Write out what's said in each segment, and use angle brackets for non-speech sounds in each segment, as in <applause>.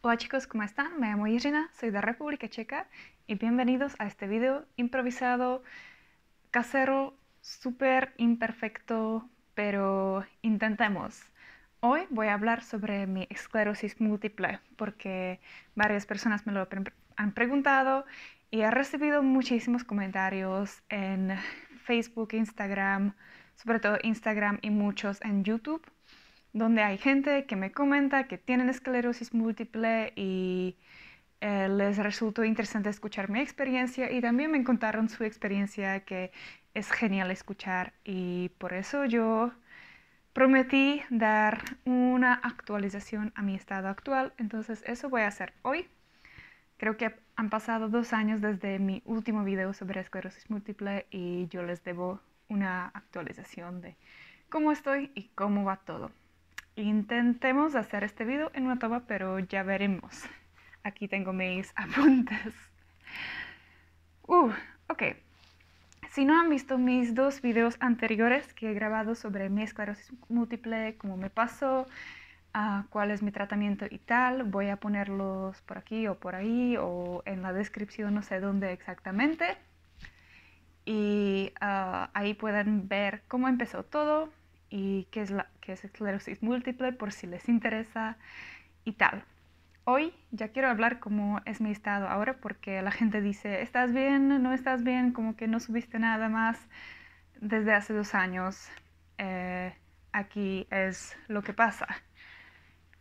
Hola chicos, ¿cómo están? Me llamo Irina, soy de República Checa y bienvenidos a este video improvisado, casero, súper imperfecto, pero intentemos. Hoy voy a hablar sobre mi esclerosis múltiple porque varias personas me lo han preguntado y he recibido muchísimos comentarios en Facebook, Instagram, sobre todo Instagram y muchos en YouTube donde hay gente que me comenta que tienen esclerosis múltiple y eh, les resultó interesante escuchar mi experiencia y también me contaron su experiencia que es genial escuchar y por eso yo prometí dar una actualización a mi estado actual, entonces eso voy a hacer hoy. Creo que han pasado dos años desde mi último video sobre esclerosis múltiple y yo les debo una actualización de cómo estoy y cómo va todo. Intentemos hacer este video en una toma, pero ya veremos. Aquí tengo mis <laughs> apuntes. Uh, ok. Si no han visto mis dos videos anteriores que he grabado sobre mi esclerosis múltiple, cómo me pasó, ah, cuál es mi tratamiento y tal, voy a ponerlos por aquí o por ahí o en la descripción, no sé dónde exactamente. Y ah, ahí pueden ver cómo empezó todo y qué es la, que es esclerosis múltiple por si les interesa y tal. Hoy ya quiero hablar cómo es mi estado ahora porque la gente dice, ¿estás bien? ¿No estás bien? Como que no subiste nada más desde hace dos años. Eh, aquí es lo que pasa.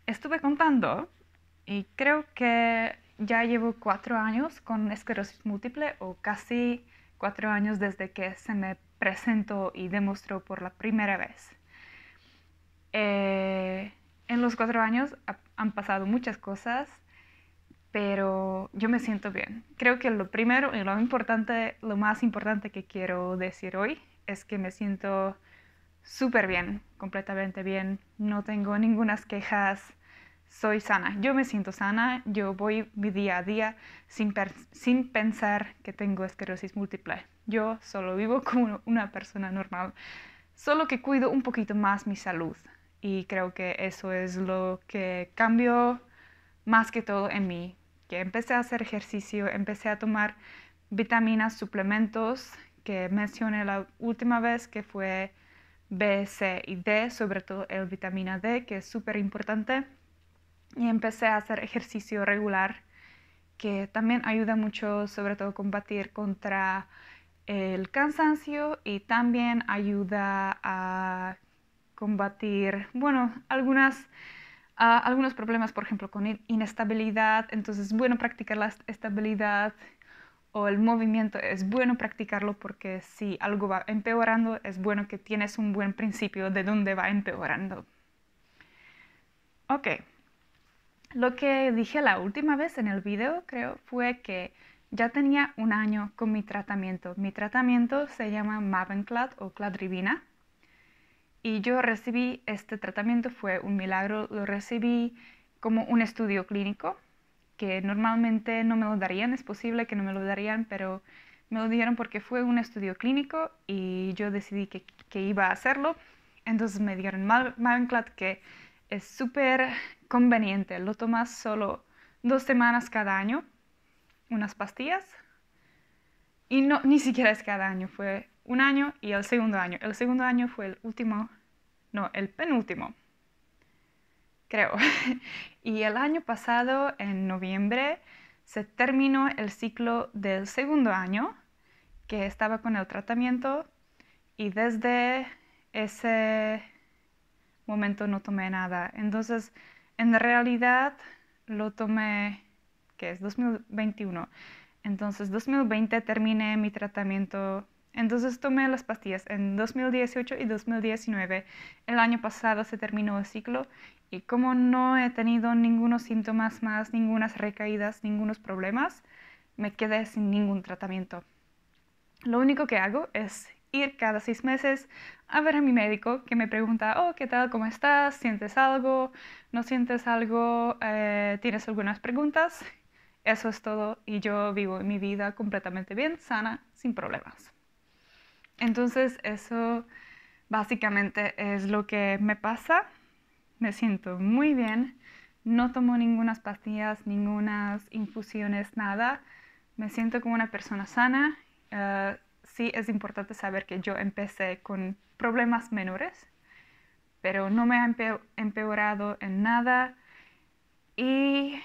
Estuve contando y creo que ya llevo cuatro años con esclerosis múltiple o casi cuatro años desde que se me presentó y demostró por la primera vez. Eh, en los cuatro años han pasado muchas cosas, pero yo me siento bien. Creo que lo primero y lo importante, lo más importante que quiero decir hoy es que me siento súper bien, completamente bien. No tengo ninguna quejas. Soy sana. Yo me siento sana. Yo voy mi día a día sin, sin pensar que tengo esclerosis múltiple. Yo solo vivo <laughs> como una persona normal. Solo que cuido un poquito más mi salud. Y creo que eso es lo que cambió más que todo en mí, que empecé a hacer ejercicio, empecé a tomar vitaminas, suplementos que mencioné la última vez, que fue B, C y D, sobre todo el vitamina D, que es súper importante. Y empecé a hacer ejercicio regular, que también ayuda mucho, sobre todo, a combatir contra el cansancio y también ayuda a combatir, bueno, algunas, ah, algunos problemas, por ejemplo, con inestabilidad. Entonces es bueno practicar la estabilidad o el movimiento, es bueno practicarlo porque si algo va empeorando, es bueno que tienes un buen principio de dónde va empeorando. Ok, lo que dije la última vez en el video creo fue que ya tenía un año con mi tratamiento. Mi tratamiento se llama Mavenclad o Cladribina y yo recibí este tratamiento, fue un milagro, lo recibí como un estudio clínico, que normalmente no me lo darían, es posible que no me lo darían, pero me lo dieron porque fue un estudio clínico y yo decidí que, iba a hacerlo. Entonces me dieron Mavenclad que es súper conveniente, lo tomas solo dos semanas cada año, unas pastillas, y no, ni siquiera es cada año, fue un año y el segundo año. El segundo año fue el último no, el penúltimo, creo. <laughs> y el año pasado, en noviembre, se terminó el ciclo del segundo año que estaba con el tratamiento y desde ese momento no tomé nada. Entonces, en realidad lo tomé, que es 2021. Entonces, 2020 terminé mi tratamiento entonces tomé las pastillas en 2018 y 2019. El año pasado se terminó el ciclo y como no he tenido ningunos síntomas más, ningunas recaídas, ningunos problemas, me quedé sin ningún tratamiento. Lo único que hago es ir cada seis meses a ver a mi médico que me pregunta, oh, ¿qué tal? ¿Cómo estás? ¿Sientes algo? ¿No sientes algo? Eh, ¿Tienes algunas preguntas? Eso es todo y yo vivo mi vida completamente bien, sana, sin problemas. Entonces eso básicamente es lo que me pasa. Me siento muy bien. No tomo ninguna pastillas, ninguna infusiones, nada. Me siento como una persona sana. Eh, sí es importante saber que yo empecé con problemas menores, pero no me ha empeorado en nada. Y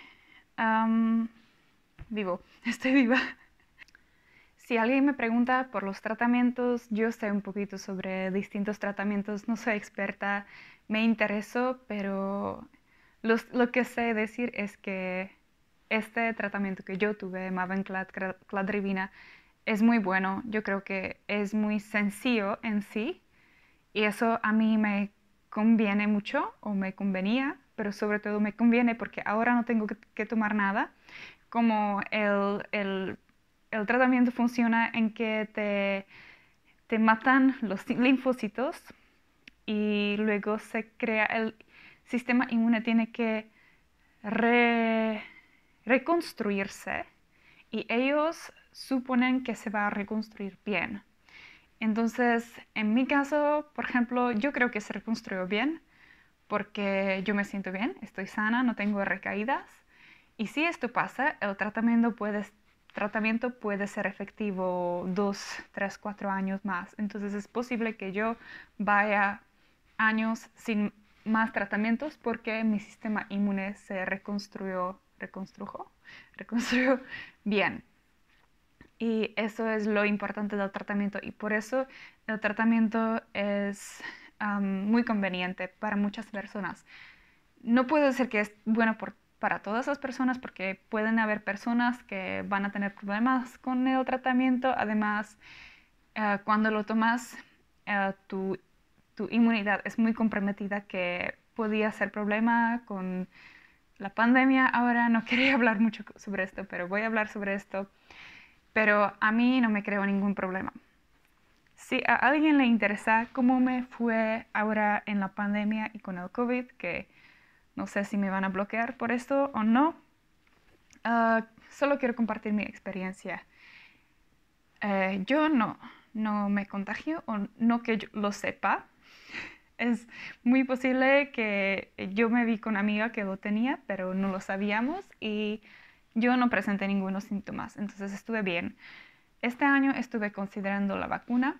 vivo, <laughs> estoy viva si alguien me pregunta por los tratamientos, yo sé un poquito sobre distintos tratamientos, no soy experta, me intereso, pero lo que sé decir es que este tratamiento que yo tuve, Cladrivina, es muy bueno, yo creo que es muy sencillo en sí y eso a mí me conviene mucho o me convenía, pero sobre todo me conviene porque ahora no tengo que, tomar nada como el el tratamiento funciona en que te, te matan los <laughs> linfocitos y luego se crea el sistema inmune tiene que reconstruirse y ellos suponen que se va a reconstruir bien. Entonces, en mi caso, por ejemplo, yo creo que se reconstruyó bien porque yo me siento bien, estoy sana, no tengo recaídas. Y si esto pasa, el tratamiento puede tratamiento puede ser efectivo dos, tres, cuatro años más. Entonces es posible que yo vaya años sin más tratamientos porque mi sistema inmune se reconstruyó, reconstruyó, <laughs> reconstruyó bien. Y eso es lo importante del tratamiento y por eso el tratamiento es muy conveniente para muchas personas. No puedo decir que es bueno por para todas las personas porque pueden haber personas que van a tener problemas con el tratamiento. Además, eh, cuando lo tomas, eh, tu, tu, inmunidad es muy comprometida que podía ser problema con la pandemia. Ahora no <laughs> quería hablar mucho sobre esto, pero voy a hablar sobre esto. Pero a mí no me creo ningún problema. Si a alguien le interesa cómo me fue ahora en la pandemia y con el COVID, que no sé si me van a bloquear por esto o no. Ah, solo quiero compartir mi experiencia. Eh, yo no, no me contagio o no que yo lo sepa. <laughs> Es muy posible que yo me vi con una amiga que lo tenía, pero no lo sabíamos y yo no presenté ningunos síntomas, entonces estuve bien. Este año estuve considerando la vacuna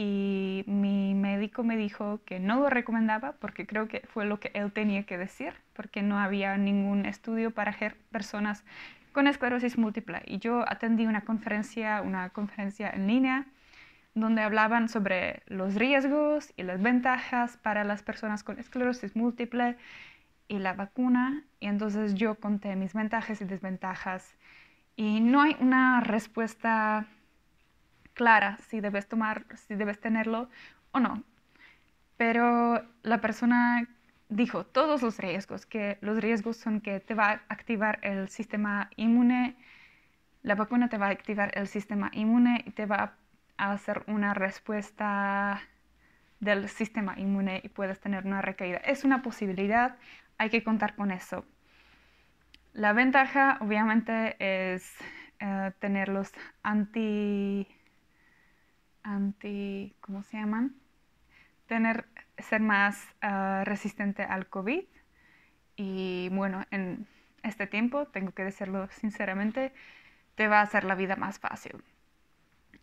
y mi médico me dijo que no lo recomendaba porque creo que fue lo que él tenía que decir, porque no había ningún estudio para personas con esclerosis múltiple. Y yo atendí una conferencia, una conferencia en línea, donde hablaban sobre los riesgos y las ventajas para las personas con esclerosis múltiple y la vacuna. Y entonces yo conté mis ventajas y desventajas. Y no hay una respuesta clara si debes tomar, si debes tenerlo o no. Pero la persona dijo todos los riesgos, que los riesgos son que te va a activar el sistema inmune, la vacuna te va a activar el sistema inmune y te va a hacer una respuesta del sistema inmune y puedes tener una recaída. Es una posibilidad, hay que contar con eso. La ventaja obviamente es eh, tener los anti anti, ¿cómo se llaman? Tener, ser más ah, resistente al COVID. Y bueno, en este tiempo, tengo que decirlo sinceramente, te va a hacer la vida más fácil.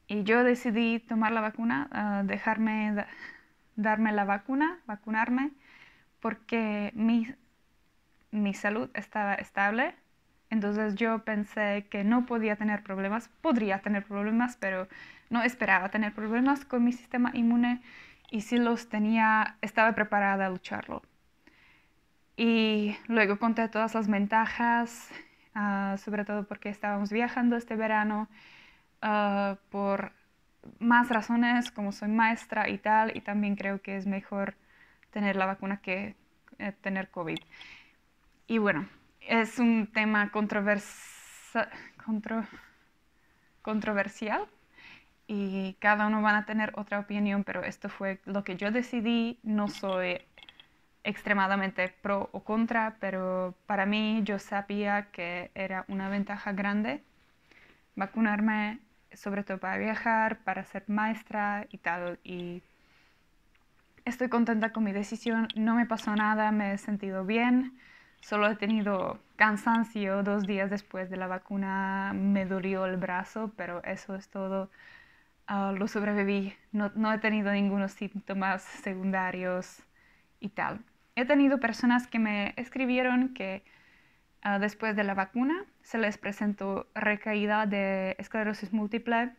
Y yo decidí tomar la vacuna, ah, dejarme darme la vacuna, vacunarme, porque mi, mi salud estaba estable. Entonces yo pensé que no podía tener problemas, podría tener problemas, pero no esperaba tener problemas con mi sistema inmune y si los tenía, estaba preparada a lucharlo. Y luego conté todas las ventajas, ah, sobre todo porque estábamos viajando este verano, ah, por más razones, como soy maestra y tal, y también creo que es mejor tener la vacuna que eh, tener COVID. Y bueno, es un tema controversial, controversial, y cada uno van a tener otra opinión, pero esto fue lo que yo decidí. No soy extremadamente pro o contra, pero para mí yo sabía que era una ventaja grande vacunarme, sobre todo para viajar, para ser maestra y tal. Y estoy contenta con mi decisión, no me pasó nada, me he sentido bien. Solo he tenido cansancio dos días después de la vacuna, me dolió el brazo, pero eso es todo. Ah, lo sobreviví, no, no, he tenido ningunos síntomas secundarios y tal. He tenido personas que me escribieron que ah, después de la vacuna se les presentó recaída de esclerosis múltiple,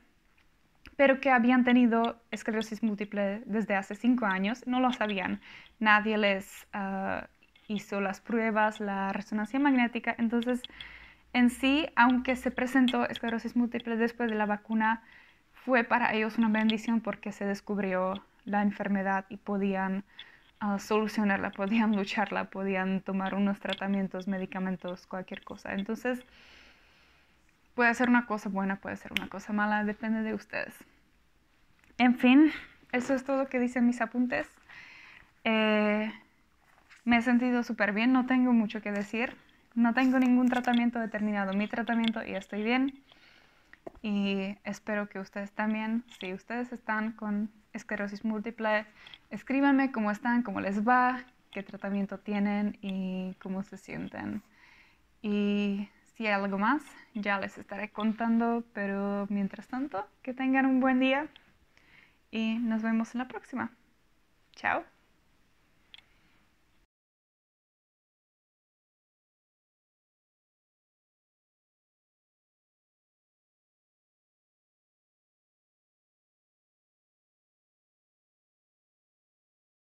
pero que habían tenido esclerosis múltiple desde hace cinco años, no lo sabían. Nadie les ah, hizo las pruebas, la resonancia magnética, entonces en sí, aunque se presentó esclerosis múltiple después de la vacuna, fue para ellos una bendición porque se descubrió la enfermedad y podían ah, solucionarla, podían lucharla, podían tomar unos tratamientos, medicamentos, cualquier cosa. Entonces, puede ser una cosa buena, puede ser una cosa mala, depende de ustedes. En fin, eso es todo lo que dicen mis apuntes. Eh, me he sentido súper bien, no tengo mucho que decir, no tengo ningún tratamiento determinado, mi tratamiento y estoy bien y espero que ustedes también, si ustedes están con esclerosis múltiple, escríbanme cómo están, cómo les va, qué tratamiento tienen y cómo se sienten. Y si hay algo más, ya les estaré contando, pero mientras tanto, que tengan un buen día y nos vemos en la próxima. Chao.